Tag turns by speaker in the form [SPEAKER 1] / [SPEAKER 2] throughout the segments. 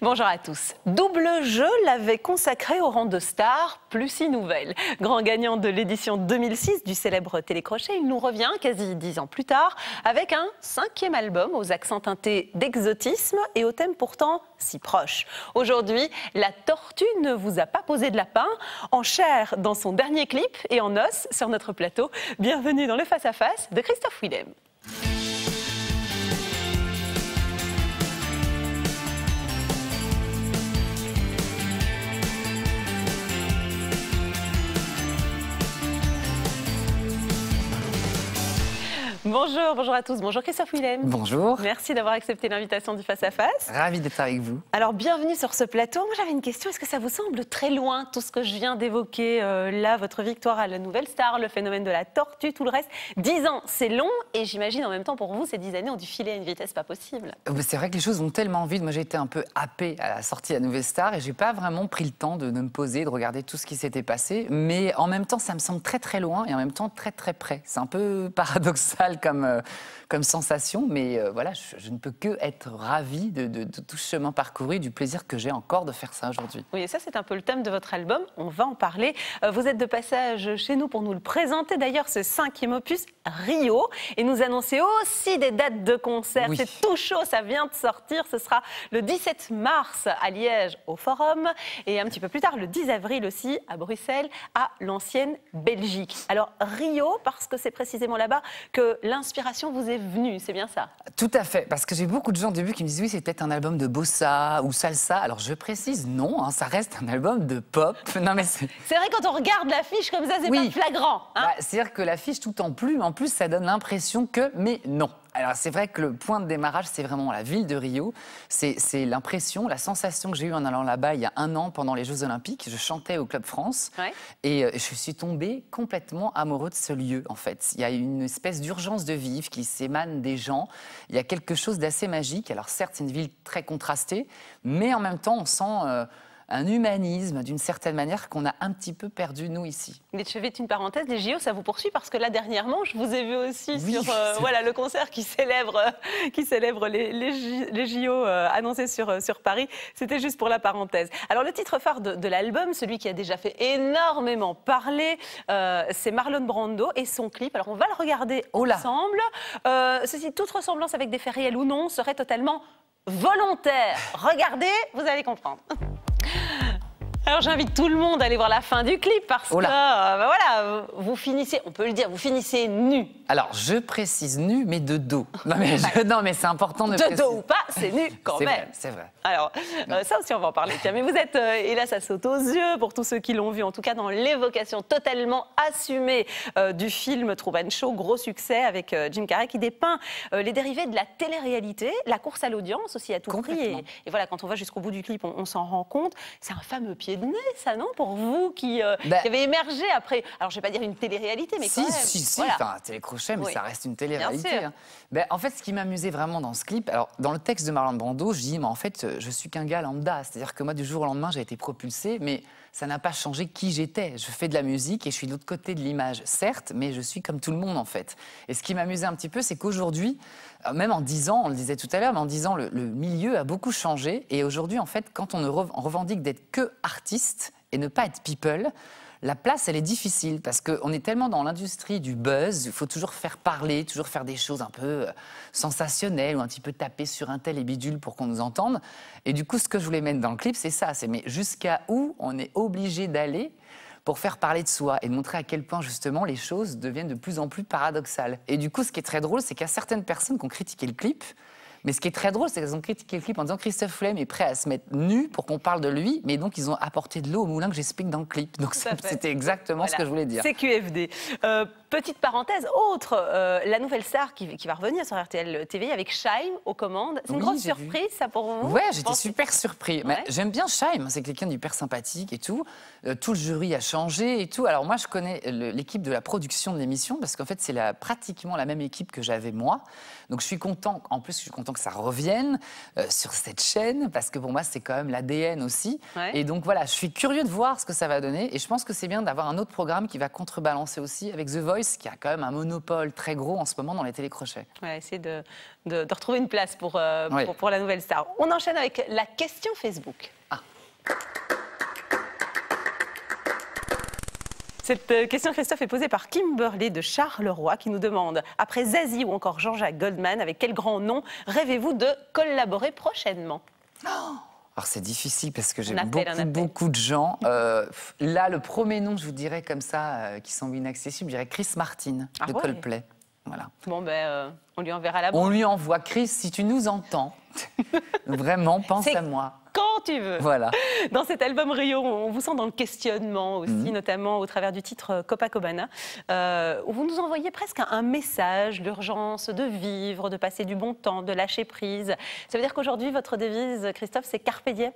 [SPEAKER 1] Bonjour à tous. Double jeu l'avait consacré au rang de star, plus si nouvelle. Grand gagnant de l'édition 2006 du célèbre Télécrochet, il nous revient quasi dix ans plus tard avec un cinquième album aux accents teintés d'exotisme et au thème pourtant si proche. Aujourd'hui, la tortue ne vous a pas posé de lapin, en chair dans son dernier clip et en os sur notre plateau. Bienvenue dans le face à -face de Christophe Willem. Bonjour, bonjour à tous. Bonjour Christophe Willem. Bonjour. Merci d'avoir accepté l'invitation du Face à Face.
[SPEAKER 2] Ravi d'être avec vous.
[SPEAKER 1] Alors, bienvenue sur ce plateau. Moi, j'avais une question. Est-ce que ça vous semble très loin, tout ce que je viens d'évoquer euh, là, votre victoire à la Nouvelle Star, le phénomène de la tortue, tout le reste Dix ans, c'est long. Et j'imagine en même temps, pour vous, ces dix années ont dû filer à une vitesse pas possible.
[SPEAKER 2] C'est vrai que les choses vont tellement vite. Moi, j'ai été un peu happé à la sortie à Nouvelle Star et j'ai pas vraiment pris le temps de, de me poser, de regarder tout ce qui s'était passé. Mais en même temps, ça me semble très très loin et en même temps très très près. C'est un peu paradoxal comme, euh, comme sensation, mais euh, voilà, je, ne peux que être ravie de, tout ce chemin parcouru, du plaisir que j'ai encore de faire ça aujourd'hui.
[SPEAKER 1] Oui, et ça c'est un peu le thème de votre album, on va en parler. Euh, vous êtes de passage chez nous pour nous le présenter d'ailleurs, ce cinquième opus, Rio, et nous annoncer aussi des dates de concert. C'est tout chaud, ça vient de sortir, ce sera le 17 mars à Liège au Forum, et un petit peu plus tard, le 10 avril aussi à Bruxelles, à l'ancienne Belgique. Alors Rio, parce que c'est précisément là-bas que l'inspiration vous est venue, c'est bien ça
[SPEAKER 2] Tout à fait, parce que j'ai beaucoup de gens au début qui me disent oui, c'est peut-être un album de bossa ou salsa. Alors je précise, non, hein, ça reste un album de pop. c'est... vrai,
[SPEAKER 1] quand on regarde l'affiche comme ça, c'est pas flagrant.
[SPEAKER 2] Hein bah, c'est-à-dire que l'affiche tout en en plus, ça donne l'impression que, mais non. Alors c'est vrai que le point de démarrage, c'est vraiment la ville de Rio. C'est l'impression, la sensation que j'ai eue en allant là-bas il y a un an pendant les Jeux Olympiques. Je chantais au Club France et euh, je suis tombée complètement amoureuse de ce lieu en fait. Il y a une espèce d'urgence de vivre qui s'émane des gens. Il y a quelque chose d'assez magique. Alors certes, c'est une ville très contrastée, mais en même temps, on sent... Euh, un humanisme d'une certaine manière qu'on a un petit peu perdu nous ici.
[SPEAKER 1] Mais je fais une parenthèse, les JO ça vous poursuit parce que là dernièrement je vous ai vu aussi sur euh, voilà le concert qui célèbre euh, qui célèbre les, les, JO euh, annoncés sur sur Paris. C'était juste pour la parenthèse. Alors le titre phare de, l'album, celui qui a déjà fait énormément parler, c'est Marlon Brando et son clip. Alors on va le regarder oh ensemble. ceci toute ressemblance avec des faits réels ou non serait totalement volontaire. Regardez, vous allez comprendre. Alors j'invite tout le monde à aller voir la fin du clip parce oh que euh, bah voilà, vous finissez, on peut le dire, vous finissez nu.
[SPEAKER 2] Alors je précise nu, mais de dos. Non mais, c'est important de. De dos ou
[SPEAKER 1] pas, c'est nu quand même. C'est vrai. Alors euh, ça aussi on va en parler. mais vous êtes et là ça saute aux yeux pour tous ceux qui l'ont vu, en tout cas dans l'évocation totalement assumée euh, du film Trouban Show, gros succès avec Jim Carrey qui dépeint les dérivés de la télé-réalité, la course à l'audience aussi à tout prix. Et, voilà, quand on va jusqu'au bout du clip, on, on s'en rend compte. C'est un fameux pied ça, non Pour vous
[SPEAKER 2] euh, bah qui, avez
[SPEAKER 1] émergé après. Alors, je ne vais pas dire une télé-réalité, mais quand même. Si, si, c'est enfin,
[SPEAKER 2] télécrochet, mais ça reste une télé-réalité. Hein. Bah, en fait, ce qui m'amusait vraiment dans ce clip, alors, dans le texte de Marlon Brando, je dis, mais en fait, je suis qu'un gars lambda. C'est-à-dire que moi, du jour au lendemain, j'ai été propulsé, mais ça n'a pas changé qui j'étais. Je fais de la musique et je suis de l'autre côté de l'image, certes, mais je suis comme tout le monde en fait. Et ce qui m'amusait un petit peu, c'est qu'aujourd'hui, euh, même en 10 ans, on le disait tout à l'heure, mais en disant ans, le, milieu a beaucoup changé. Et aujourd'hui, en fait, quand on revendique d'être que artiste et ne pas être people, la place, elle est difficile parce qu'on est tellement dans l'industrie du buzz, il faut toujours faire parler, toujours faire des choses un peu euh, sensationnelles ou un petit peu taper sur un tel et bidule pour qu'on nous entende. Et du coup, ce que je voulais mettre dans le clip, c'est ça, c'est mais jusqu'à où on est obligé d'aller pour faire parler de soi et montrer à quel point justement les choses deviennent de plus en plus paradoxales. Et du coup, ce qui est très drôle, c'est qu'il y a certaines personnes qui ont critiqué le clip, mais ce qui est très drôle, c'est qu'ils ont critiqué le clip en disant Christophe Flem est prêt à se mettre nu pour qu'on parle de lui, mais donc ils ont apporté de l'eau au moulin que j'explique dans le clip. Donc c'était exactement ce que je voulais dire.
[SPEAKER 1] CQFD. Petite parenthèse, autre, euh, la nouvelle star qui, qui, va revenir sur RTL TV avec Scheim aux commandes. C'est une grande surprise, ça, pour vous Ouais, j'étais
[SPEAKER 2] super surpris. Mais J'aime bien Scheim, c'est quelqu'un d'hyper sympathique et tout. Euh, tout le jury a changé et tout. Alors, moi, je connais euh, l'équipe de la production de l'émission parce qu'en fait, c'est la, pratiquement la même équipe que j'avais moi. Donc, je suis content, en plus, je suis content que ça revienne sur cette chaîne parce que pour moi, c'est quand même l'ADN aussi. Et donc, voilà, je suis curieux de voir ce que ça va donner et je pense que c'est bien d'avoir un autre programme qui va contrebalancer aussi avec The Voice qui a quand même un monopole très gros en ce moment dans les télécrochets.
[SPEAKER 1] Ouais, essayer de, retrouver une place euh, pour, pour, la nouvelle star. On enchaîne avec la question Facebook. Ah. Cette euh, question, Christophe, est posée par Kimberly de Charleroi qui nous demande Après Zazie ou encore Jean-Jacques Goldman, avec quel grand nom rêvez-vous de collaborer prochainement
[SPEAKER 2] oh alors c'est difficile parce que j'ai beaucoup, de gens. Euh, là, le premier nom, je vous dirais comme ça, euh, qui semble inaccessible, je dirais Chris Martin ah de Coldplay.
[SPEAKER 1] Bon, ben, euh, on lui enverra la On lui
[SPEAKER 2] envoie Chris, si tu nous entends, vraiment, pense à moi.
[SPEAKER 1] Quand tu veux. Voilà. Dans cet album Rio, on vous sent dans le questionnement aussi, mhm. notamment au travers du titre euh, Copacabana. Euh, vous nous envoyez presque un message, d'urgence, de vivre, de passer du bon temps, de lâcher prise. Ça veut dire qu'aujourd'hui, votre devise, Christophe, c'est Carpe Diem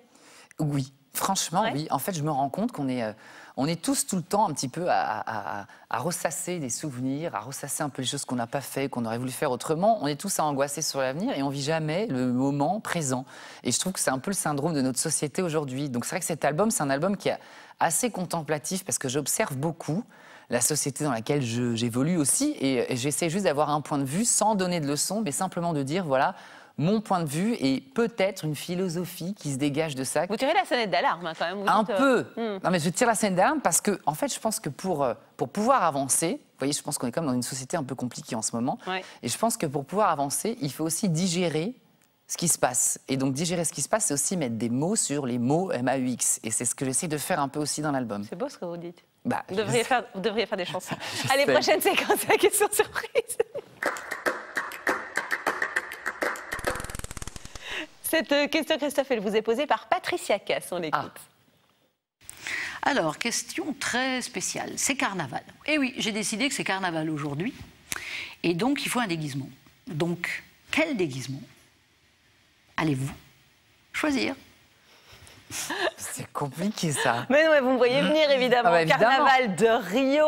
[SPEAKER 2] Oui, franchement, oui. En fait, je me rends compte qu'on est on est tous tout le temps un petit peu à, ressasser des souvenirs, à ressasser un peu les choses qu'on n'a pas fait, qu'on aurait voulu faire autrement. On est tous à angoisser sur l'avenir et on vit jamais le moment présent. Et je trouve que c'est un peu le syndrome de notre société aujourd'hui. Donc c'est vrai que cet album, c'est un album qui est assez contemplatif parce que j'observe beaucoup la société dans laquelle j'évolue aussi et j'essaie juste d'avoir un point de vue sans donner de leçons, mais simplement de dire voilà mon point de vue et peut-être une philosophie qui se dégage de ça. Vous
[SPEAKER 1] tirez la sonnette d'alarme hein, quand même. un euh, peu. Hmm. Non mais
[SPEAKER 2] je tire la sonnette d'alarme parce que en fait je pense que pour, euh, pour pouvoir avancer, vous voyez je pense qu'on est comme dans une société un peu compliquée en ce moment, et je pense que pour pouvoir avancer il faut aussi digérer ce qui se passe. Et donc digérer ce qui se passe, c'est aussi mettre des mots sur les mots MAUX. Et c'est ce que j'essaie de faire un peu aussi dans l'album. C'est beau ce que vous dites. Bah, vous, devriez
[SPEAKER 1] faire, faire des chansons. Allez, prochaine séquence, la question surprise. Cette euh, question, Christophe, elle vous est posée par Patricia casson On ah.
[SPEAKER 2] Alors, question très spéciale. C'est carnaval. Eh oui, j'ai décidé que c'est carnaval aujourd'hui. Et donc, il faut un déguisement. Donc, quel déguisement allez-vous choisir c'est compliqué ça. Mais vous me voyez mmh. venir ah, bah, évidemment. Carnaval
[SPEAKER 1] de Rio.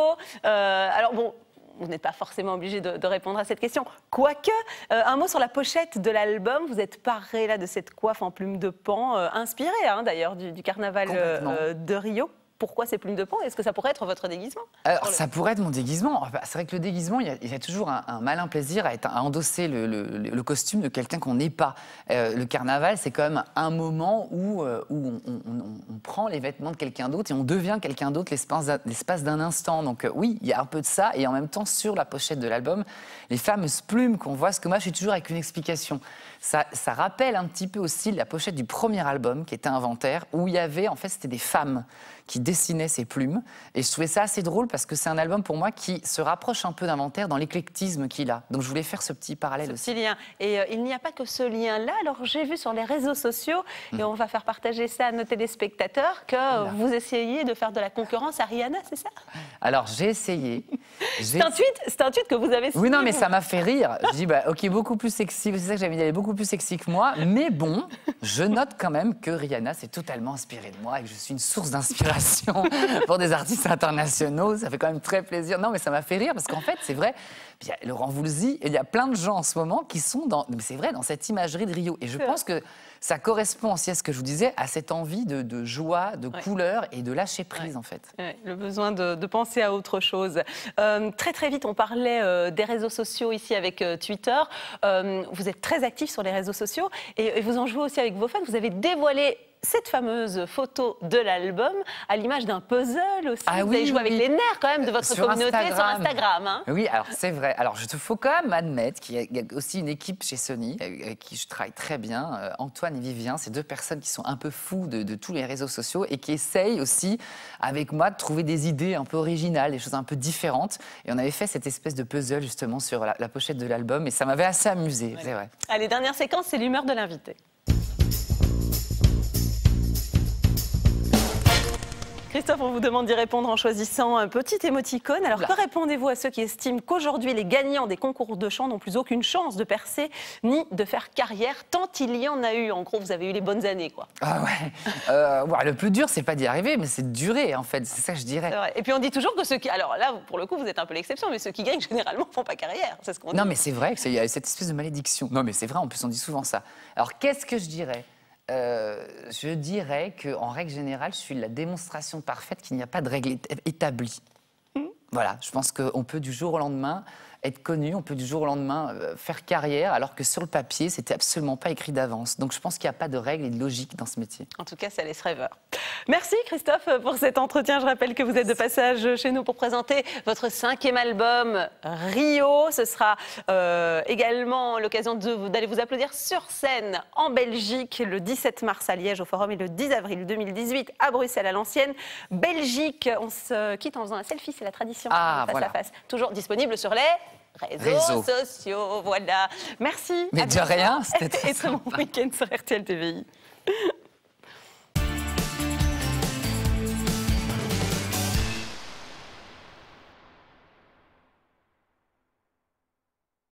[SPEAKER 1] Euh, alors bon, vous n'êtes pas forcément obligé de, répondre à cette question. Quoique, euh, un mot sur la pochette de l'album. Vous êtes paré là de cette coiffe en plume de pan, euh, inspirée hein, d'ailleurs du, carnaval euh, de Rio pourquoi ces plumes de pan Est-ce que ça pourrait être votre déguisement
[SPEAKER 2] Alors, ça pourrait être mon déguisement. C'est vrai que le déguisement, il y a, toujours un, malin plaisir à, être, endosser le, costume de quelqu'un qu'on n'est pas. Euh, le carnaval, c'est quand même un moment où, euh, où on, prend les vêtements de quelqu'un d'autre et on devient quelqu'un d'autre l'espace d'un instant. Donc euh, oui, il y a un peu de ça. Et en même temps, sur la pochette de l'album, les fameuses plumes qu'on voit, ce que moi, je suis toujours avec une explication. Ça, ça rappelle un petit peu aussi la pochette du premier album, qui était Inventaire, où il y avait, en fait, c'était des femmes qui dessinait ses plumes. Et je trouvais ça assez drôle parce que c'est un album pour moi qui se rapproche un peu d'inventaire dans l'éclectisme qu'il a. Donc je voulais faire ce petit parallèle aussi.
[SPEAKER 1] Petit lien. Et euh, il n'y a pas que ce lien-là. Alors j'ai vu sur les réseaux sociaux, et hmm. on va faire partager ça à nos téléspectateurs, que vous essayez de faire de la concurrence à Rihanna, c'est ça
[SPEAKER 2] Alors j'ai essayé. c'est un, tweet
[SPEAKER 1] que vous avez Oui, non, mais ça m'a
[SPEAKER 2] fait rire. Je dis, bah, ok, beaucoup plus sexy. C'est ça que j'avais dit, elle est beaucoup plus sexy que moi. Mais bon, je note quand même que Rihanna s'est totalement inspirée de moi et que je suis une source d'inspiration. pour des artistes internationaux. Ça fait quand même très plaisir. Non, mais ça m'a fait rire parce qu'en fait, c'est vrai. Laurent, vous le Laurent Voulzy, il y a plein de gens en ce moment qui sont dans, c'est vrai, dans cette imagerie de Rio. Et je pense que ça correspond aussi à ce que je vous disais, à cette envie de, joie, de couleur et de lâcher prise en fait.
[SPEAKER 1] Le besoin de, penser à autre chose. Euh, très très vite, on parlait euh, des réseaux sociaux ici avec euh, Twitter. vous êtes très actif sur les réseaux sociaux et, vous en jouez aussi avec vos fans. Vous avez dévoilé cette fameuse photo de l'album à l'image d'un puzzle aussi.
[SPEAKER 2] Ah vous oui, avez joué avec les nerfs quand même de votre communauté sur Instagram. Hein. oui, alors c'est vrai. Alors il faut quand même admettre qu'il y a aussi une équipe chez Sony avec euh, euh, qui je travaille très bien, euh, Antoine et Vivien, ces deux personnes qui sont un peu fous de, tous les réseaux sociaux et qui essayent aussi avec moi de trouver des idées un peu originales, des choses un peu différentes. Et on avait fait cette espèce de puzzle justement sur la, pochette de l'album et ça m'avait assez amusé, c'est vrai.
[SPEAKER 1] Allez, dernière séquence, c'est l'humeur de l'invité. Christophe, on vous demande d'y répondre en choisissant un petit émoticône. Alors, que répondez-vous à ceux qui estiment qu'aujourd'hui, les gagnants des concours de chant n'ont plus aucune chance de percer ni de faire carrière, tant il y en a eu En gros, vous avez eu les bonnes années, quoi.
[SPEAKER 2] Ah ouais. Euh, le plus dur, c'est pas d'y arriver, mais c'est de durer, en fait. C'est ça que je dirais.
[SPEAKER 1] Et puis, on dit toujours que ceux qui. Alors là, pour le coup, vous êtes un peu l'exception, mais ceux qui gagnent, généralement, font pas carrière. C'est ce qu'on dit. Non, mais
[SPEAKER 2] c'est vrai il y a cette espèce de malédiction. Non, mais c'est vrai, en plus, on dit souvent ça. Alors, qu'est-ce que je dirais euh, je dirais qu'en règle générale, je suis la démonstration parfaite qu'il n'y a pas de règle établie. Hmm. Voilà, je pense qu'on peut du jour au lendemain être connu, on peut du jour au lendemain euh, faire carrière, alors que sur le papier, c'était absolument pas écrit d'avance. Donc je pense qu'il n'y a pas de règles et de logique dans ce métier. En tout cas, ça laisse rêveur. Merci Christophe pour cet entretien. Je rappelle que vous
[SPEAKER 1] êtes de passage chez nous pour présenter votre cinquième album Rio. Ce sera euh, également l'occasion d'aller vous applaudir sur scène en Belgique le 17 mars à Liège au Forum et le 10 avril 2018 à Bruxelles à l'ancienne Belgique. On se quitte en faisant un selfie, c'est la tradition. Ah, face à face. Toujours disponible sur les réseaux, sociaux. Voilà. Merci. Mais de rien, c'était Et très bon week-end sur RTL TVI.